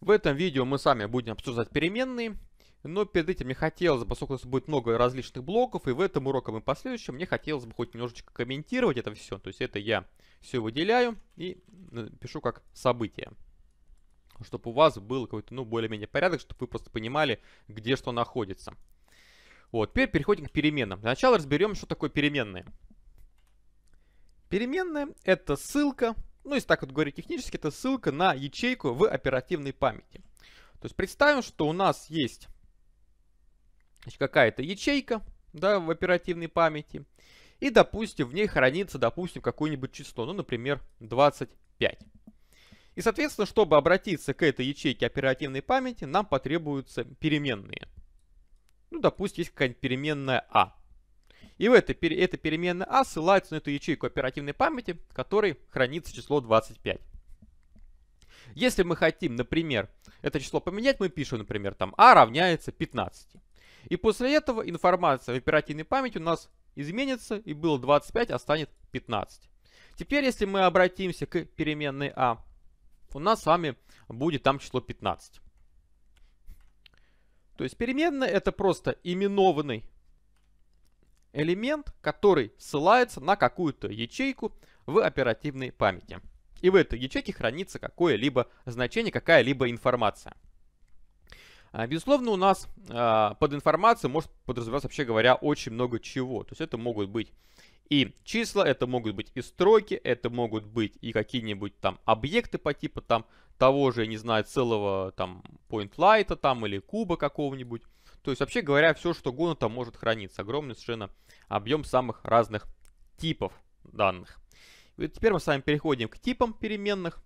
В этом видео мы сами будем обсуждать переменные, но перед этим мне хотелось бы, поскольку у нас будет много различных блоков, и в этом уроком и последующем мне хотелось бы хоть немножечко комментировать это все. То есть это я все выделяю и э, пишу как событие. Чтобы у вас был какой-то, ну, более-менее порядок, чтобы вы просто понимали, где что находится. Вот, теперь переходим к переменным. Для начала разберем, что такое переменные. Переменная — это ссылка ну если так вот говорить технически, это ссылка на ячейку в оперативной памяти. То есть представим, что у нас есть какая-то ячейка да, в оперативной памяти, и, допустим, в ней хранится, допустим, какое-нибудь число, ну, например, 25. И, соответственно, чтобы обратиться к этой ячейке оперативной памяти, нам потребуются переменные. Ну, допустим, есть какая-нибудь переменная А. И в этой эта переменная а ссылается на эту ячейку оперативной памяти, в которой хранится число 25. Если мы хотим, например, это число поменять, мы пишем, например, там а равняется 15. И после этого информация в оперативной памяти у нас изменится, и было 25, а станет 15. Теперь, если мы обратимся к переменной а, у нас с вами будет там число 15. То есть переменная это просто именованный элемент, который ссылается на какую-то ячейку в оперативной памяти. И в этой ячейке хранится какое-либо значение, какая-либо информация. А, безусловно, у нас а, под информацией может подразумеваться, вообще говоря, очень много чего. То есть это могут быть и числа, это могут быть и строки, это могут быть и какие-нибудь там объекты по типу там того же, не знаю, целого там point light там или куба какого-нибудь. То есть, вообще говоря, все, что угодно там может храниться. Огромный совершенно объем самых разных типов данных. И теперь мы с вами переходим к типам переменных.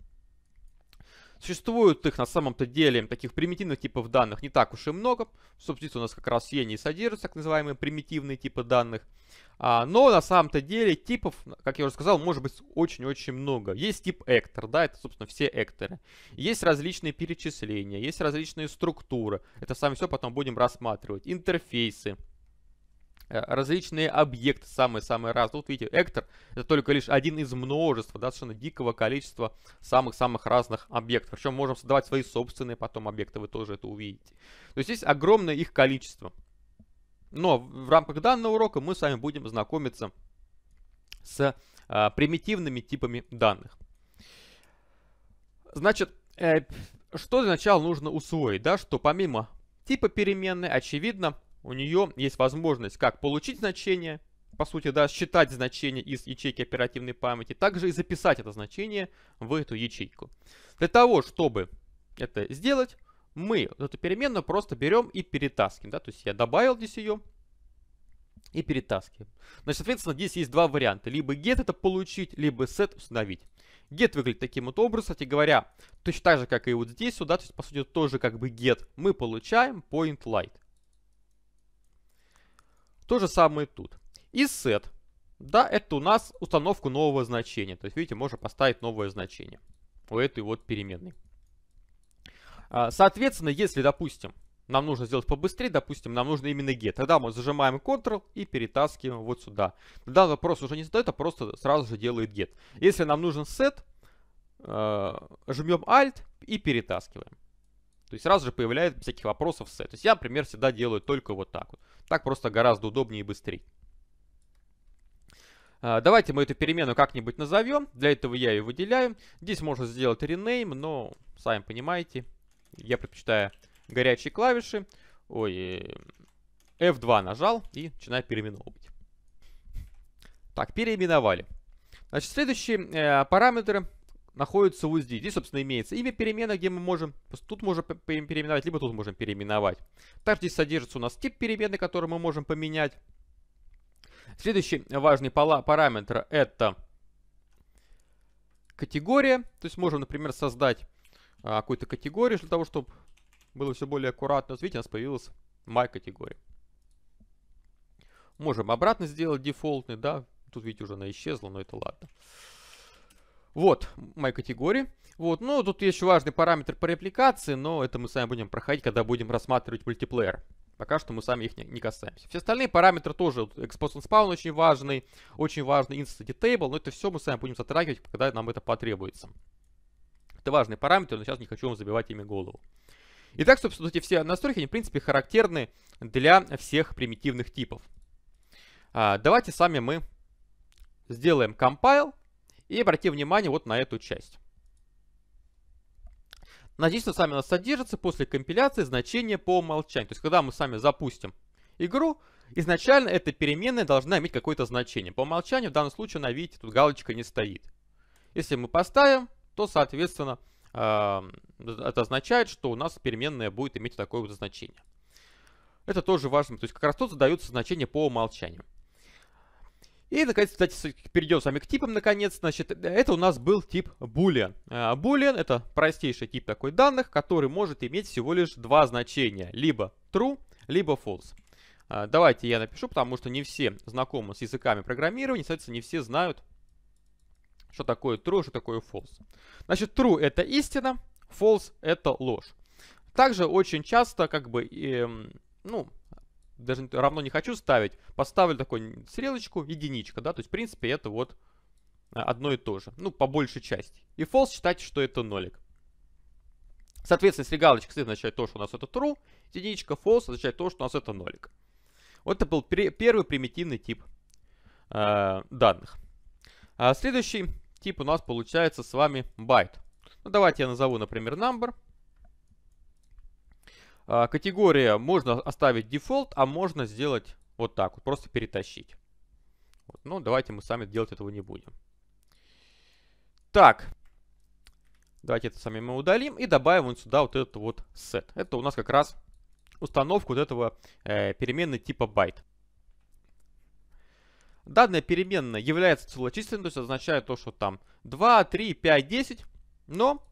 Существуют их на самом-то деле, таких примитивных типов данных, не так уж и много. Собственно, у нас как раз в не и содержатся так называемые примитивные типы данных – а, но на самом-то деле типов, как я уже сказал, может быть очень-очень много. Есть тип эктор, да, это, собственно, все экторы. Есть различные перечисления, есть различные структуры. Это сами все потом будем рассматривать. Интерфейсы, э, различные объекты самые-самые разные. Вот видите, эктор это только лишь один из множества, да, совершенно дикого количества самых-самых разных объектов. Причем можем создавать свои собственные потом объекты, вы тоже это увидите. То есть есть огромное их количество. Но в рамках данного урока мы с вами будем знакомиться с э, примитивными типами данных. Значит, э, что для начала нужно усвоить, да, что помимо типа переменной, очевидно, у нее есть возможность как получить значение, по сути, да, считать значение из ячейки оперативной памяти, также и записать это значение в эту ячейку. Для того, чтобы это сделать, мы эту переменную просто берем и перетаскиваем. Да? То есть я добавил здесь ее и перетаскиваем. Значит, соответственно, здесь есть два варианта. Либо get это получить, либо set установить. Get выглядит таким вот образом, кстати говоря, точно так же, как и вот здесь, сюда, то есть, по сути, тоже как бы get. Мы получаем point light. То же самое тут. И set. Да, это у нас установку нового значения. То есть, видите, можно поставить новое значение у этой вот переменной. А, соответственно, если, допустим, нам нужно сделать побыстрее, допустим, нам нужно именно get. Тогда мы зажимаем Ctrl и перетаскиваем вот сюда. Тогда вопрос уже не задает, а просто сразу же делает get. Если нам нужен set, э, жмем Alt и перетаскиваем. То есть сразу же появляется всяких вопросов set. То есть я, например, всегда делаю только вот так вот. Так просто гораздо удобнее и быстрее. А, давайте мы эту перемену как-нибудь назовем. Для этого я ее выделяю. Здесь можно сделать rename, но сами понимаете, я предпочитаю горячие клавиши. Ой, F2 э, нажал и начинаю переименовывать. Так, переименовали. Значит, следующие э, параметры находятся вот здесь. Здесь, собственно, имеется имя перемены, где мы можем... Тут можем переименовать, либо тут можем переименовать. Также здесь содержится у нас тип перемены, который мы можем поменять. Следующий важный параметр это категория. То есть можем, например, создать а, какой-то категории, для того, чтобы было все более аккуратно. Вот видите, у нас появилась my категория. Можем обратно сделать дефолтный, да. Тут, видите, уже она исчезла, но это ладно. Вот, My категории. Вот, ну, тут есть еще важный параметр по репликации, но это мы с вами будем проходить, когда будем рассматривать мультиплеер. Пока что мы сами их не, не касаемся. Все остальные параметры тоже. Expose and spawn очень важный, очень важный Instant table, но это все мы с вами будем затрагивать, когда нам это потребуется. Это важный параметр, но сейчас не хочу вам забивать ими голову. Итак, собственно, эти все настройки, они, в принципе, характерны для всех примитивных типов. А, давайте сами мы сделаем compile и обратим внимание вот на эту часть. Надеюсь, что сами у нас содержится после компиляции значение по умолчанию. То есть, когда мы сами запустим игру, изначально эта переменная должна иметь какое-то значение. По умолчанию в данном случае она, видите, тут галочка не стоит. Если мы поставим, то, соответственно, а, это означает, что у нас переменная будет иметь такое вот значение. Это тоже важно. То есть как раз тут задаются значения по умолчанию. И, наконец, кстати, перейдем с вами к типам, наконец. Значит, это у нас был тип boolean. А, boolean — это простейший тип такой данных, который может иметь всего лишь два значения. Либо true, либо false. А, давайте я напишу, потому что не все знакомы с языками программирования, соответственно, не все знают, что такое true, что такое false. Значит, true это истина, false это ложь. Также очень часто, как бы, эм, ну, даже равно не хочу ставить, поставлю такую стрелочку, единичка, да, то есть, в принципе, это вот а, одно и то же, ну, по большей части. И false считайте, что это нолик. Соответственно, если галочка стоит, означает то, что у нас это true, единичка false означает то, что у нас это нолик. Вот это был первый примитивный тип э, данных. А следующий тип у нас получается с вами байт. Ну, давайте я назову, например, number. А, категория можно оставить дефолт, а можно сделать вот так вот, просто перетащить. Вот. Ну, давайте мы сами делать этого не будем. Так, давайте это сами мы удалим и добавим вот сюда вот этот вот set. Это у нас как раз установка вот этого э, переменной типа byte. Данная переменная является целочисленной, то есть означает то, что там 2, 3, 5, 10. Но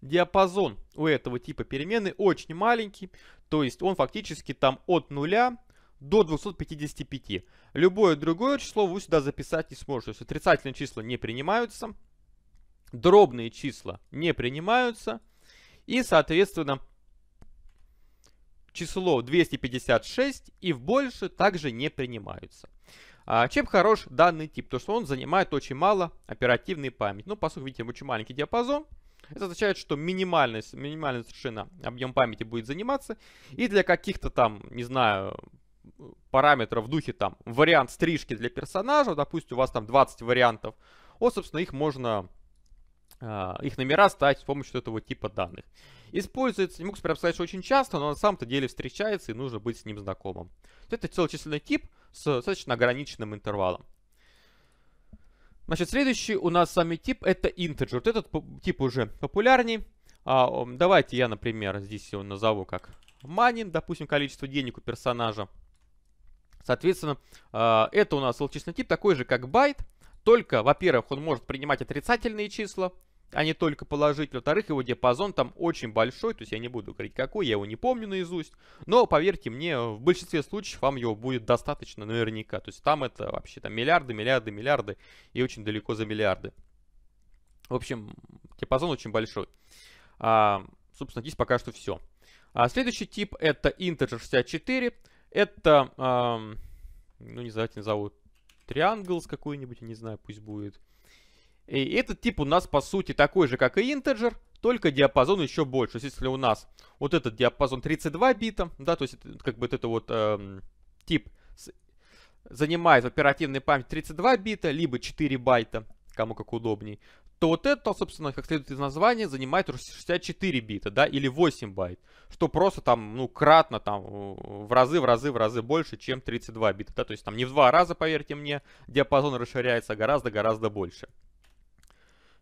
диапазон у этого типа переменной очень маленький, то есть он фактически там от 0 до 255. Любое другое число вы сюда записать не сможете. То есть отрицательные числа не принимаются, дробные числа не принимаются и, соответственно, число 256 и в больше также не принимаются. А чем хорош данный тип? То, что он занимает очень мало оперативной памяти. Ну, поскольку, видите, очень маленький диапазон. Это означает, что минимальный, минимальный совершенно объем памяти будет заниматься. И для каких-то там, не знаю, параметров в духе там вариант стрижки для персонажа, допустим, у вас там 20 вариантов, вот, собственно, их можно, э, их номера ставить с помощью этого типа данных. Используется, не могу прям сказать, что очень часто, но на самом-то деле встречается и нужно быть с ним знакомым. Это целочисленный тип с достаточно ограниченным интервалом. Значит, следующий у нас с вами тип это integer. Вот этот тип уже популярней. А, давайте я, например, здесь его назову как money, допустим, количество денег у персонажа. Соответственно, а, это у нас целочисленный тип, такой же, как byte, Только, во-первых, он может принимать отрицательные числа, а не только положительный. Во-вторых, его диапазон там очень большой, то есть я не буду говорить какой, я его не помню наизусть. Но поверьте мне, в большинстве случаев вам его будет достаточно наверняка. То есть там это вообще там миллиарды, миллиарды, миллиарды и очень далеко за миллиарды. В общем, диапазон очень большой. А, собственно, здесь пока что все. А, следующий тип это integer 64. Это, а, ну не знаю, назовут triangles какой-нибудь, не знаю, пусть будет. И этот тип у нас по сути такой же, как и интеджер, только диапазон еще больше. То есть Если у нас вот этот диапазон 32 бита, да, то есть э, как бы вот это вот эм, тип занимает в оперативной памяти 32 бита, либо 4 байта, кому как удобней, то вот это, собственно, как следует из названия, занимает 64 бита, да, или 8 байт, что просто там, ну, кратно там э, в разы, в разы, в разы больше, чем 32 бита, да, то есть там не в два раза, поверьте мне, диапазон расширяется гораздо-гораздо больше.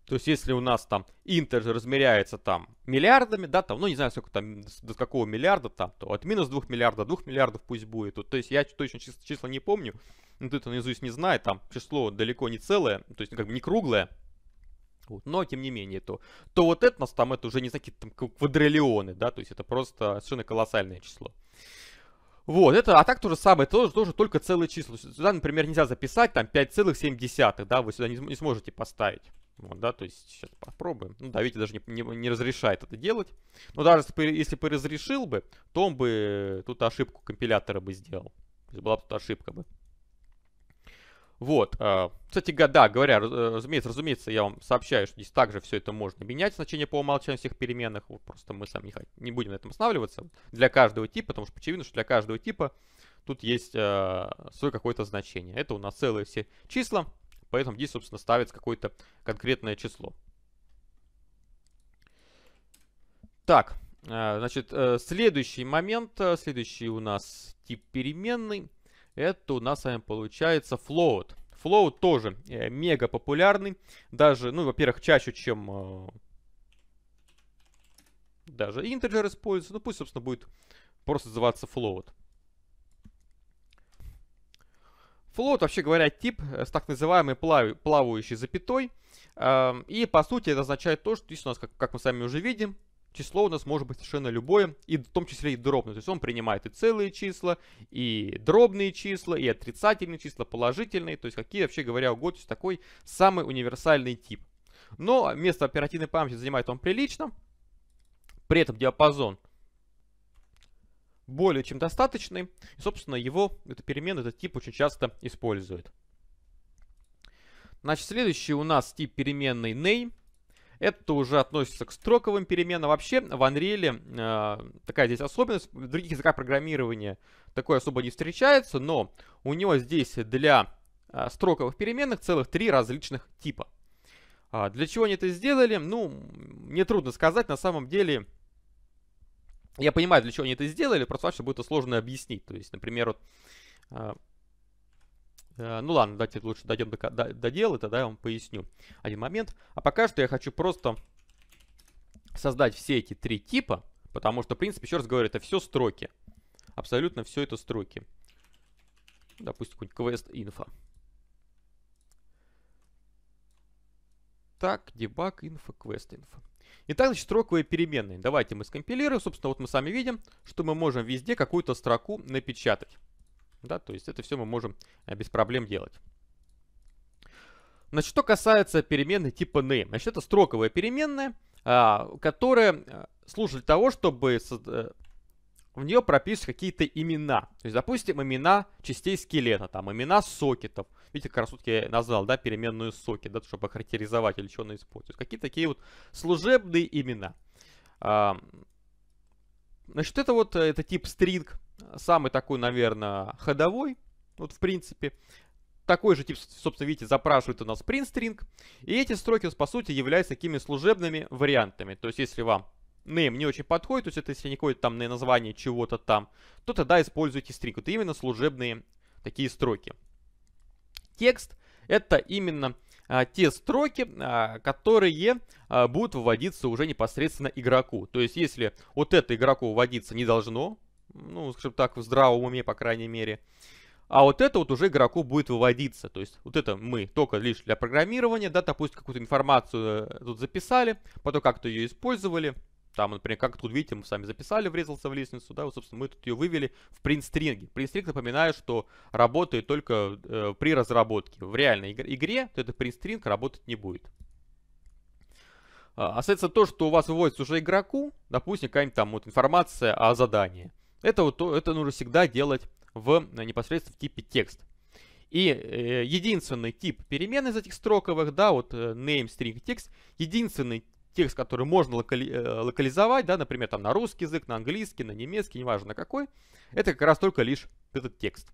То есть, если у нас там Интер размеряется там миллиардами, да, там, ну, не знаю, сколько там, до какого миллиарда там, то от минус 2 миллиарда, 2 миллиардов пусть будет. Вот, то есть, я точно чис числа не помню, но ты это наизусть не знаю, там число далеко не целое, то есть, ну, как бы не круглое, вот. Но, тем не менее, то, то вот это у нас там, это уже не знаю, какие-то там квадриллионы, да, то есть это просто совершенно колоссальное число. Вот, это, а так то же самое, тоже, тоже только целые числа. Сюда, например, нельзя записать там 5,7, да, вы сюда не, не сможете поставить. Вот, да, то есть сейчас попробуем. Ну давите даже не, не, не разрешает это делать. Но даже если бы разрешил бы, то он бы э, тут ошибку компилятора бы сделал. То есть была бы тут ошибка бы. Вот. А, кстати, года говоря, э, разумеется, разумеется, я вам сообщаю, что здесь также все это можно менять, значение по умолчанию всех переменных. Вот просто мы сами не будем на этом останавливаться. Для каждого типа, потому что очевидно, что для каждого типа тут есть э, свое какое-то значение. Это у нас целые все числа. Поэтому здесь, собственно, ставится какое-то конкретное число. Так, э, значит, э, следующий момент, э, следующий у нас тип переменной, это у нас с вами получается float. Float тоже мега популярный, даже, ну, во-первых, чаще, чем даже integer используется, ну, пусть, собственно, будет просто называться float. Float, вообще говоря, тип э, с так называемой плав... плавающей запятой. Эм, и по сути это означает то, что здесь у нас, как, как мы сами уже видим, число у нас может быть совершенно любое, и в том числе и дробное. То есть он принимает и целые числа, и дробные числа, и отрицательные числа, положительные. То есть какие, вообще говоря, угодно. То есть такой самый универсальный тип. Но а, место оперативной памяти занимает он прилично. При этом диапазон более чем достаточный. И, собственно, его, эта перемену, этот тип очень часто использует. Значит, следующий у нас тип переменной name. Это уже относится к строковым переменам. Вообще в Unreal э, такая здесь особенность. В других языках программирования такое особо не встречается, но у него здесь для э, строковых переменных целых три различных типа. А для чего они это сделали? Ну, мне трудно сказать. На самом деле я понимаю, для чего они это сделали, просто вообще будет это сложно объяснить. То есть, например, вот... Э, э, ну ладно, давайте лучше дойдем до, до, до дела, тогда я вам поясню один момент. А пока что я хочу просто создать все эти три типа, потому что, в принципе, еще раз говорю, это все строки. Абсолютно все это строки. Допустим, какой-нибудь quest info. Так, debug info, quest info. Итак, значит, строковые переменные. Давайте мы скомпилируем. Собственно, вот мы сами видим, что мы можем везде какую-то строку напечатать. Да, то есть это все мы можем э, без проблем делать. Значит, что касается переменной типа name. Значит, это строковая переменная, а, которая э, служит для того, чтобы в нее прописываются какие-то имена. То есть, допустим, имена частей скелета, там, имена сокетов. Видите, как раз тут я назвал, да, переменную соки, да, чтобы охарактеризовать или что она использует. Какие-то такие вот служебные имена. А, значит, это вот, э, это тип стринг, самый такой, наверное, ходовой, вот в принципе. Такой же тип, собственно, видите, запрашивает у нас print string. И эти строки, по сути, являются такими служебными вариантами. То есть, если вам name не очень подходит, то есть это если не какое-то там название чего-то там, то тогда используйте string. Это именно служебные такие строки. Текст — это именно а, те строки, а, которые а, будут выводиться уже непосредственно игроку. То есть если вот это игроку выводиться не должно, ну, скажем так, в здравом уме, по крайней мере, а вот это вот уже игроку будет выводиться. То есть вот это мы только лишь для программирования, да, допустим, какую-то информацию э, тут записали, потом как-то ее использовали — там, например, как тут видите, мы сами записали, врезался в лестницу, да, вот, собственно, мы тут ее вывели в принт-стринге. Принт-стринг, напоминаю, что работает только э, при разработке. В реальной игре то этот принт-стринг работать не будет. А, соответственно, то, что у вас выводится уже игроку, допустим, какая-нибудь там вот информация о задании, это, вот, это нужно всегда делать в э, непосредственно в типе текст. И э, единственный тип перемен из этих строковых, да, вот э, name, string, text, единственный текст, который можно локали, э, локализовать, да, например, там на русский язык, на английский, на немецкий, неважно на какой, это как раз только лишь этот текст.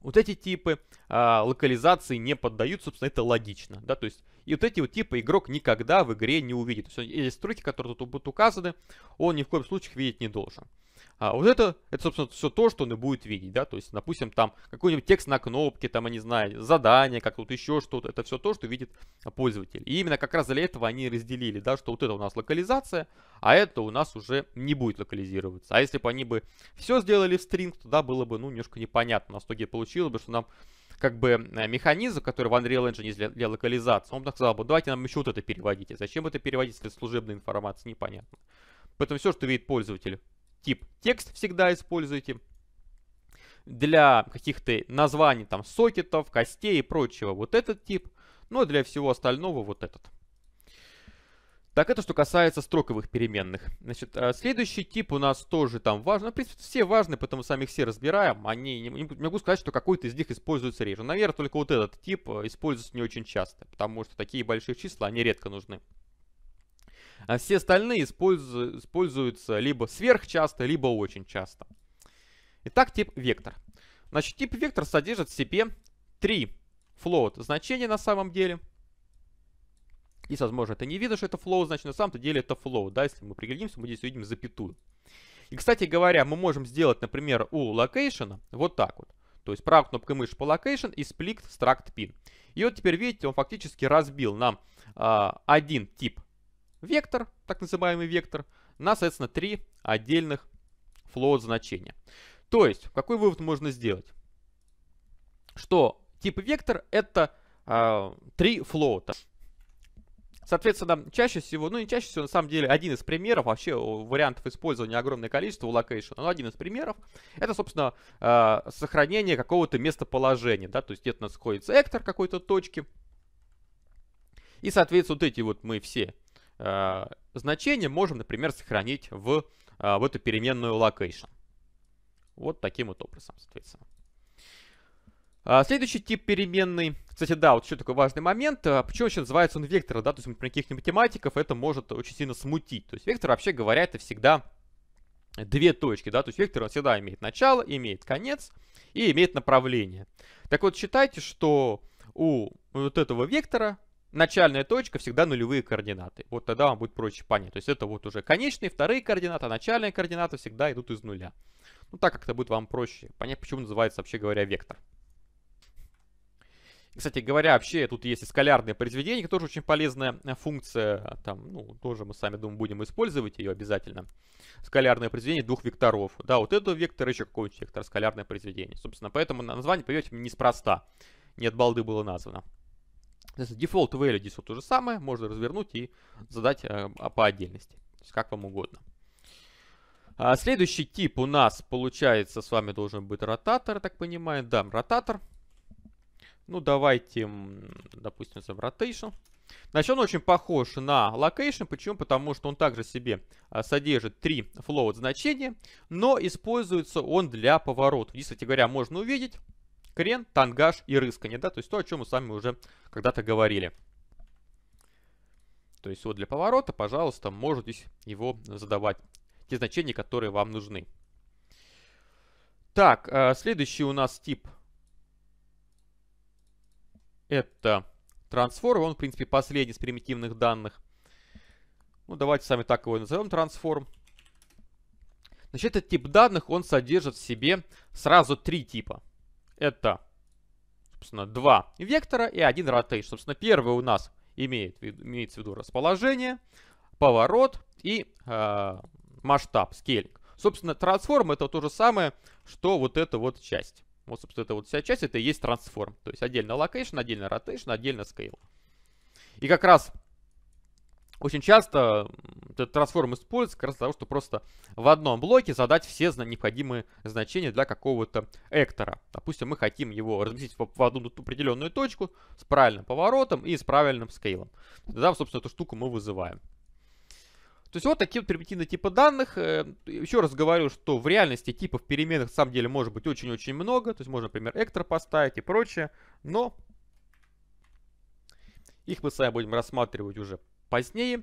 Вот эти типы а, локализации не поддаются, собственно, это логично, да, то есть и вот эти вот типы игрок никогда в игре не увидит. То есть эти строки, которые тут будут указаны, он ни в коем случае видеть не должен. А вот это, это, собственно, все то, что он и будет видеть, да, то есть, допустим, там какой-нибудь текст на кнопке, там, я не знаю, задание, как тут еще что-то, это все то, что видит пользователь. И именно как раз для этого они разделили, да, что вот это у нас локализация, а это у нас уже не будет локализироваться. А если бы они бы все сделали в стринг, то, да, было бы, ну, немножко непонятно, у нас в получилось бы, что нам как бы э, механизм, который в Unreal Engine есть для, для локализации, он так сказал бы, давайте нам еще вот это переводите. Зачем это переводить, если служебная информация, непонятно. Поэтому все, что видит пользователь тип текст всегда используйте для каких-то названий там сокетов, костей и прочего вот этот тип, но ну, а для всего остального вот этот. Так это что касается строковых переменных. Значит, а, следующий тип у нас тоже там важен. Ну, в принципе, все важны, потому сами их все разбираем. Они не могу сказать, что какой-то из них используется реже. Наверное, только вот этот тип э, используется не очень часто, потому что такие большие числа, они редко нужны а все остальные использу используются либо сверхчасто, либо очень часто. Итак, тип вектор. Значит, тип вектор содержит в себе три float значения на самом деле. И, возможно, ты не видно, что это float, значит, на самом-то деле это float, да, если мы приглядимся, мы здесь увидим запятую. И, кстати говоря, мы можем сделать, например, у location вот так вот. То есть правой кнопкой мыши по location и split struct pin. И вот теперь видите, он фактически разбил нам э, один тип вектор, так называемый вектор, на, соответственно, три отдельных float значения. То есть, какой вывод можно сделать? Что тип вектор это э, три флота. Соответственно, чаще всего, ну не чаще всего, на самом деле, один из примеров, вообще вариантов использования огромное количество у локейшена, но один из примеров, это, собственно, э, сохранение какого-то местоположения, да, то есть где-то у нас сходится эктор какой-то точки, и, соответственно, вот эти вот мы все Э, значение можем, например, сохранить в, э, в эту переменную location. Вот таким вот образом, соответственно. А, следующий тип переменной, кстати, да, вот еще такой важный момент, а, почему еще называется он вектор, да, то есть, например, каких-нибудь математиков это может очень сильно смутить, то есть вектор, вообще говоря, это всегда две точки, да, то есть вектор он всегда имеет начало, имеет конец и имеет направление. Так вот, считайте, что у вот этого вектора начальная точка всегда нулевые координаты. Вот тогда вам будет проще понять. То есть это вот уже конечные, вторые координаты, а начальные координаты всегда идут из нуля. Ну так как-то будет вам проще понять, почему называется, вообще говоря, вектор. Кстати говоря, вообще тут есть и скалярные произведения, тоже очень полезная э, функция. Там, ну, тоже мы сами, думаю, будем использовать ее обязательно. Скалярное произведение двух векторов. Да, вот это вектор, еще какой-нибудь вектор, скалярное произведение. Собственно, поэтому название, поверьте, неспроста. Нет балды было названо. Дефолт value здесь вот то же самое, можно развернуть и задать э, а по отдельности, то есть как вам угодно. А, следующий тип у нас, получается, с вами должен быть ротатор, так понимаю. Да, ротатор. Ну, давайте, допустим, сам rotation. Значит, он очень похож на location. Почему? Потому что он также себе а, содержит три float значения, но используется он для поворотов. Здесь, кстати говоря, можно увидеть, крен, тангаж и рыскание, да, то есть то, о чем мы с вами уже когда-то говорили. То есть вот для поворота, пожалуйста, можете его задавать, те значения, которые вам нужны. Так, э, следующий у нас тип это трансформ, он в принципе последний из примитивных данных. Ну давайте сами так его и назовем трансформ. Значит, этот тип данных, он содержит в себе сразу три типа это, собственно, два вектора и один rotation. Собственно, первый у нас имеет, имеется в виду расположение, поворот и э, масштаб, скейлинг. Собственно, трансформ это то же самое, что вот эта вот часть. Вот, собственно, эта вот вся часть, это и есть трансформ. То есть отдельно локейшн, отдельно ротейшн, отдельно scale. И как раз очень часто этот трансформ используется как раз для того, чтобы просто в одном блоке задать все необходимые значения для какого-то эктора. Допустим, мы хотим его разместить в одну определенную точку с правильным поворотом и с правильным скейлом. Тогда, собственно, эту штуку мы вызываем. То есть вот такие вот примитивные типы данных. Э, еще раз говорю, что в реальности типов переменных на самом деле может быть очень-очень много. То есть можно, например, эктор поставить и прочее. Но их мы с вами будем рассматривать уже позднее.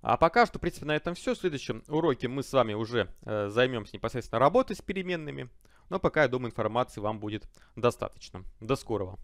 А пока что, в принципе, на этом все. В следующем уроке мы с вами уже э, займемся непосредственно работой с переменными. Но пока, я думаю, информации вам будет достаточно. До скорого!